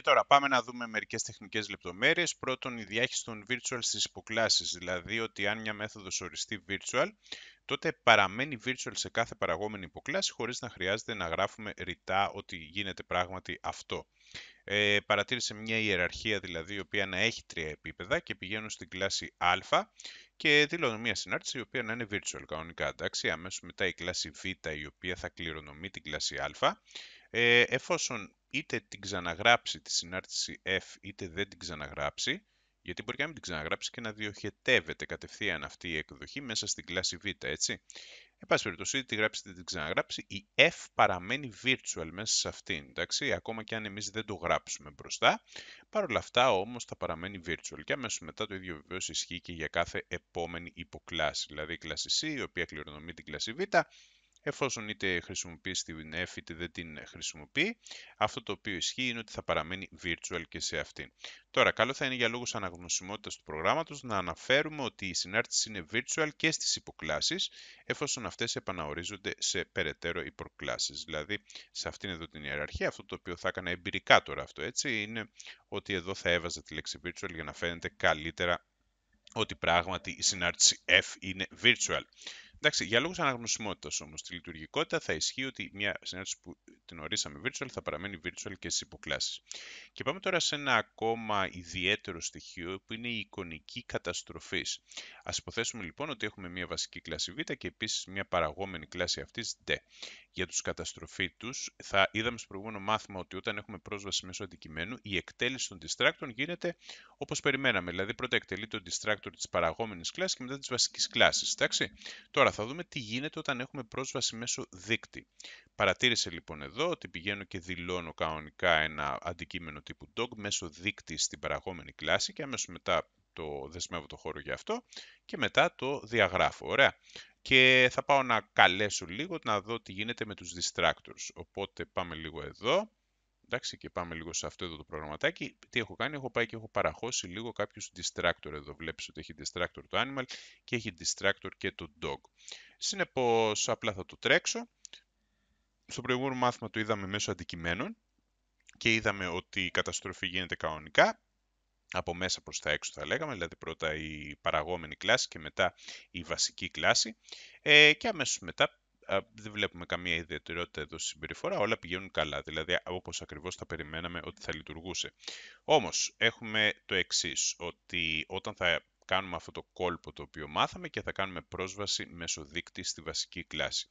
Και τώρα πάμε να δούμε μερικές τεχνικές λεπτομέρειες. Πρώτον, η διάχυση των virtual στις υποκλάσεις, δηλαδή ότι αν μια μέθοδος οριστεί virtual, τότε παραμένει virtual σε κάθε παραγόμενη υποκλάση χωρίς να χρειάζεται να γράφουμε ρητά ότι γίνεται πράγματι αυτό. Ε, παρατήρησε μια ιεραρχία δηλαδή η οποία να έχει τρία επίπεδα και πηγαίνω στην κλάση α και δηλώνω μια συνάρτηση η οποία να είναι virtual κανονικά εντάξει αμέσως μετά η κλάση β η οποία θα κληρονομεί την κλάση α ε, εφόσον είτε την ξαναγράψει τη συνάρτηση F είτε δεν την ξαναγράψει, γιατί μπορεί να μην την ξαναγράψει και να διοχετεύεται κατευθείαν αυτή η εκδοχή μέσα στην κλάση Β, έτσι. Εν πάση περιπτώσει, είτε τη γράψει είτε την ξαναγράψει, η F παραμένει virtual μέσα σε αυτήν, εντάξει, ακόμα και αν εμείς δεν το γράψουμε μπροστά. Παρ' όλα αυτά όμως θα παραμένει virtual και αμέσως μετά το ίδιο βεβαίως ισχύει και για κάθε επόμενη υποκλάση, δηλαδή η κλάση C, η οποία κληρονομεί την κλάση Β, εφόσον είτε χρησιμοποιεί την F είτε δεν την χρησιμοποιεί, αυτό το οποίο ισχύει είναι ότι θα παραμένει virtual και σε αυτή. Τώρα, καλό θα είναι για λόγους αναγνωσιμότητας του προγράμματος να αναφέρουμε ότι η συνάρτηση είναι virtual και στις υποκλάσεις, εφόσον αυτές επαναορίζονται σε περαιτέρω υποκλάσεις. Δηλαδή, σε αυτήν εδώ την ιεραρχία, αυτό το οποίο θα έκανα εμπειρικά τώρα αυτό, έτσι, είναι ότι εδώ θα έβαζα τη λέξη virtual για να φαίνεται καλύτερα ότι πράγματι η συνάρτηση F είναι virtual. Εντάξει, για λόγους αναγνωσιμότητας όμως, τη λειτουργικότητα θα ισχύει ότι μια συνέντευξη που την ορίσαμε virtual θα παραμένει virtual και στις υποκλάσεις. Και πάμε τώρα σε ένα ακόμα ιδιαίτερο στοιχείο που είναι η εικονική καταστροφής. Ας υποθέσουμε λοιπόν ότι έχουμε μια βασική κλάση β και επίσης μια παραγόμενη κλάση αυτής d για τους τους θα είδαμε στο προηγούμενο μάθημα ότι όταν έχουμε πρόσβαση μέσω αντικειμένου, η εκτέλεση των distractor γίνεται όπως περιμέναμε. Δηλαδή πρώτα εκτελεί το distractor της παραγόμενης κλάσης και μετά της βασικής κλάσης. Εντάξει. Τώρα θα δούμε τι γίνεται όταν έχουμε πρόσβαση μέσω δίκτυ. Παρατήρησε λοιπόν εδώ ότι πηγαίνω και δηλώνω κανονικά ένα αντικείμενο τύπου dog μέσω δίκτυ στην παραγόμενη κλάση και αμέσως μετά το δεσμεύω το χώρο για αυτό και μετά το διαγράφω. Ωραία και θα πάω να καλέσω λίγο να δω τι γίνεται με τους distractors. Οπότε πάμε λίγο εδώ. Εντάξει, και πάμε λίγο σε αυτό εδώ το προγραμματάκι. Τι έχω κάνει, έχω πάει και έχω παραχώσει λίγο κάποιους distractor εδώ. Βλέπεις ότι έχει distractor το animal και έχει distractor και το dog. Συνεπώς, απλά θα το τρέξω. Στο προηγούμενο μάθημα το είδαμε μέσω αντικειμένων και είδαμε ότι η καταστροφή γίνεται κανονικά από μέσα προς τα έξω θα λέγαμε, δηλαδή πρώτα η παραγόμενη κλάση και μετά η βασική κλάση ε, και αμέσως μετά δεν βλέπουμε καμία ιδιαιτερότητα εδώ στη συμπεριφορά, όλα πηγαίνουν καλά, δηλαδή όπως ακριβώς θα περιμέναμε ότι θα λειτουργούσε. Όμως έχουμε το εξής ότι όταν θα κάνουμε αυτό το κόλπο το οποίο μάθαμε και θα κάνουμε πρόσβαση μέσω δείκτη στη βασική κλάση.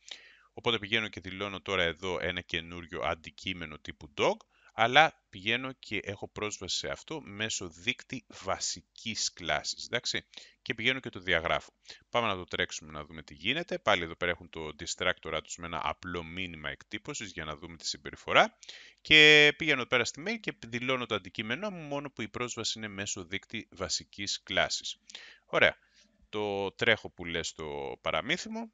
Οπότε πηγαίνω και δηλώνω τώρα εδώ ένα καινούριο αντικείμενο τύπου dog, αλλά πηγαίνω και έχω πρόσβαση σε αυτό μέσω δίκτυ βασικής κλάσης, εντάξει, και πηγαίνω και το διαγράφω. Πάμε να το τρέξουμε να δούμε τι γίνεται. Πάλι εδώ πέρα έχουν το distractor τους με ένα απλό μήνυμα εκτύπωσης για να δούμε τη συμπεριφορά και πηγαίνω πέρα στη mail και δηλώνω το αντικείμενό μου μόνο που η πρόσβαση είναι μέσω δίκτυ βασικής κλάσης. Ωραία. Το τρέχω που λες στο παραμύθι μου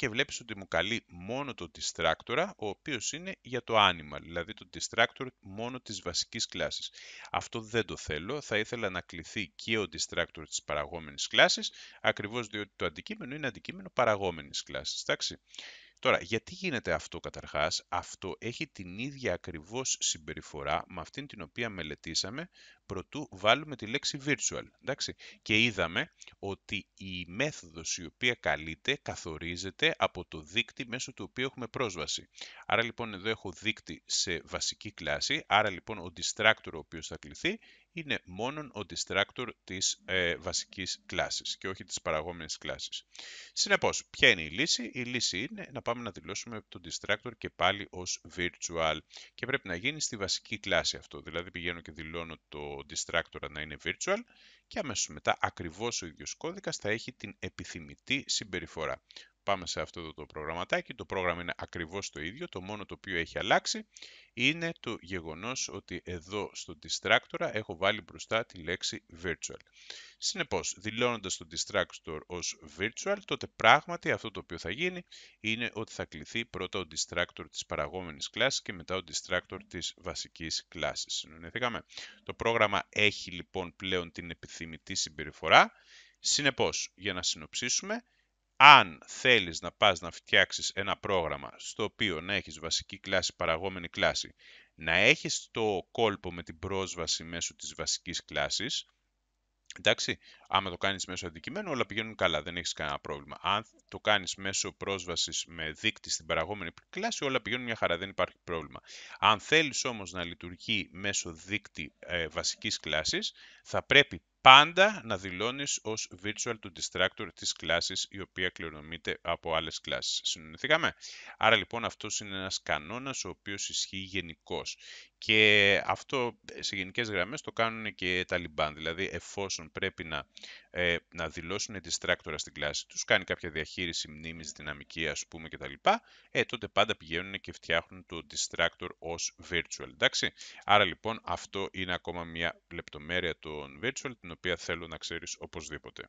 και βλέπεις ότι μου καλεί μόνο το distractor, ο οποίος είναι για το animal, δηλαδή το distractor μόνο της βασικής κλάσης. Αυτό δεν το θέλω, θα ήθελα να κληθεί και ο distractor της παραγόμενης κλάσης, ακριβώς διότι το αντικείμενο είναι αντικείμενο παραγόμενης κλάσης, εντάξει. Τώρα, γιατί γίνεται αυτό καταρχάς, αυτό έχει την ίδια ακριβώς συμπεριφορά με αυτήν την οποία μελετήσαμε προτού βάλουμε τη λέξη virtual. Εντάξει. Και είδαμε ότι η μέθοδος η οποία καλείται καθορίζεται από το δίκτυ μέσω του οποίου έχουμε πρόσβαση. Άρα λοιπόν εδώ έχω δίκτυ σε βασική κλάση, άρα λοιπόν ο distractor ο οποίος θα κληθεί είναι μόνο ο distractor της ε, βασικής κλάσης και όχι της παραγόμενης κλάσης. Συνεπώς, ποια είναι η λύση? Η λύση είναι να πάμε να δηλώσουμε το distractor και πάλι ως virtual και πρέπει να γίνει στη βασική κλάση αυτό. Δηλαδή πηγαίνω και δηλώνω το distractor να είναι virtual και αμέσως μετά ακριβώς ο ίδιος κώδικας θα έχει την επιθυμητή συμπεριφορά. Πάμε σε αυτό το, προγραμματάκι. Το πρόγραμμα είναι ακριβώς το ίδιο. Το μόνο το οποίο έχει αλλάξει είναι το γεγονός ότι εδώ στο Distractor έχω βάλει μπροστά τη λέξη Virtual. Συνεπώς, δηλώνοντας το Distractor ως Virtual, τότε πράγματι αυτό το οποίο θα γίνει είναι ότι θα κληθεί πρώτα ο Distractor της παραγόμενης κλάσης και μετά ο Distractor της βασικής κλάσης. Το πρόγραμμα έχει λοιπόν πλέον την επιθυμητή συμπεριφορά. Συνεπώς, για να συνοψίσουμε, αν θέλεις να πας να φτιάξεις ένα πρόγραμμα στο οποίο να έχεις βασική κλάση, παραγόμενη κλάση, να έχεις το κόλπο με την πρόσβαση μέσω της βασικής κλάσης, εντάξει, άμα το κάνεις μέσω αντικειμένου όλα πηγαίνουν καλά, δεν έχεις κανένα πρόβλημα. Αν το κάνεις μέσω πρόσβασης με δείκτη στην παραγόμενη κλάση, όλα πηγαίνουν μια χαρά, δεν υπάρχει πρόβλημα. Αν θέλεις όμως να λειτουργεί μέσω δείκτη ε, βασικής κλάσης, θα πρέπει πάντα να δηλώνεις ως virtual to distractor της κλάσης η οποία κληρονομείται από άλλες κλάσεις. Συνονιθήκαμε. Άρα λοιπόν αυτός είναι ένας κανόνας ο οποίος ισχύει γενικώς. Και αυτό ε, σε γενικές γραμμές το κάνουν και τα Λιμπάν. Δηλαδή εφόσον πρέπει να, ε, να δηλώσουν distractor στην κλάση τους, κάνει κάποια διαχείριση μνήμης, δυναμική ας πούμε κτλ. Ε, τότε πάντα πηγαίνουν και φτιάχνουν το distractor ως virtual. Εντάξει. Άρα λοιπόν αυτό είναι ακόμα μια λεπτομέρεια των virtual την οποία θέλω να ξέρεις οπωσδήποτε